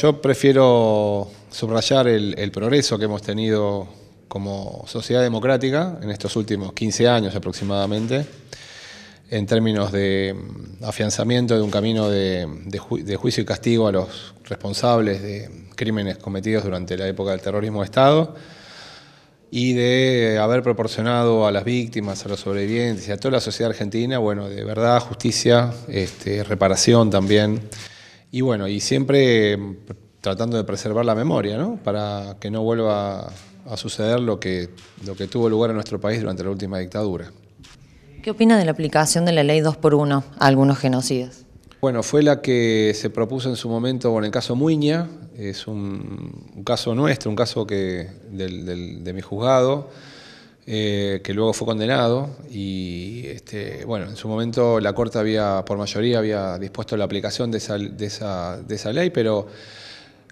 Yo prefiero subrayar el, progreso que hemos tenido como sociedad democrática en estos últimos 15 años aproximadamente, en términos de mm, afianzamiento de un camino de, juicio y castigo a los responsables de crímenes cometidos durante la época del terrorismo de Estado y de haber proporcionado a las víctimas, a los sobrevivientes y a toda la sociedad argentina, bueno, de verdad, justicia, este, reparación también y bueno, y siempre em, tratando de preservar la memoria, ¿no? Para que no vuelva a suceder lo que, lo que tuvo lugar en nuestro país durante la última dictadura. ¿Qué opina de la aplicación de la ley 2x1 a algunos genocidas? Bueno, fue la que se propuso en su momento, bueno, el caso Muña, es un, caso nuestro, un caso que, de mi juzgado, eh, que luego fue condenado y este, bueno, en su momento la Corte había, por mayoría, había dispuesto la aplicación de esa, ley, pero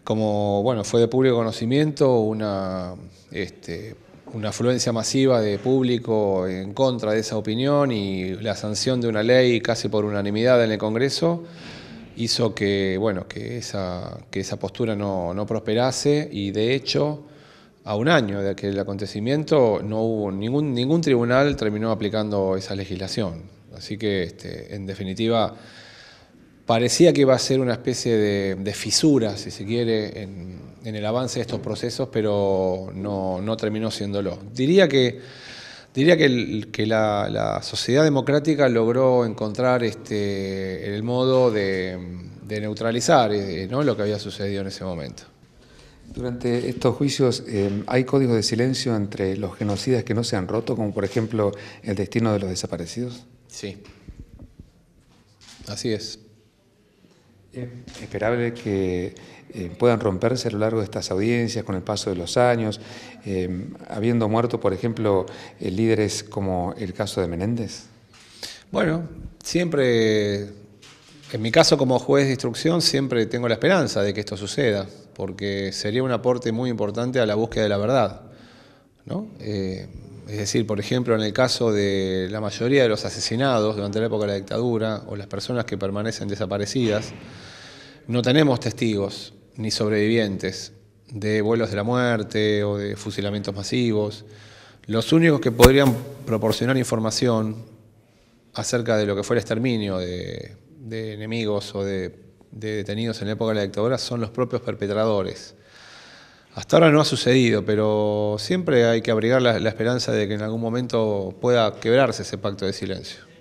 como bueno, fue de público conocimiento, una, este, una afluencia masiva de público en contra de esa opinión y la sanción de una ley casi por unanimidad en el Congreso hizo que, bueno, que, esa, que esa postura no prosperase y de hecho a un año de aquel acontecimiento, no hubo ningún, tribunal terminó aplicando esa legislación. Así que, este, en definitiva, parecía que iba a ser una especie de, fisura, si se quiere, en, el avance de estos procesos, pero no, terminó siéndolo. Diría que, diría que, la, sociedad democrática logró encontrar este, el modo de, de neutralizar eh, ¿no? lo que había sucedido en ese momento. Durante estos juicios, em, ¿hay códigos de silencio entre los genocidas que no se han roto, como por ejemplo el destino de los desaparecidos? Sí. Así es. ¿Es esperable que em, puedan romperse a lo largo de estas audiencias con el paso de los años, em, habiendo muerto, por ejemplo, eh, líderes como el caso de Menéndez? Bueno, siempre, en mi caso como juez de instrucción, siempre tengo la esperanza de que esto suceda porque sería un aporte muy importante a la búsqueda de la verdad. Eh, es decir, por ejemplo, en el caso de la mayoría de los asesinados durante la época de la dictadura o las personas que permanecen desaparecidas, no tenemos testigos ni sobrevivientes de vuelos de la muerte o de fusilamientos masivos. Los únicos que podrían proporcionar información acerca de lo que fue el exterminio de, de enemigos o de de detenidos en la época de la dictadura son los propios perpetradores. Hasta ahora no ha sucedido, pero siempre hay que abrigar la, la esperanza de que en algún momento pueda quebrarse ese pacto de silencio.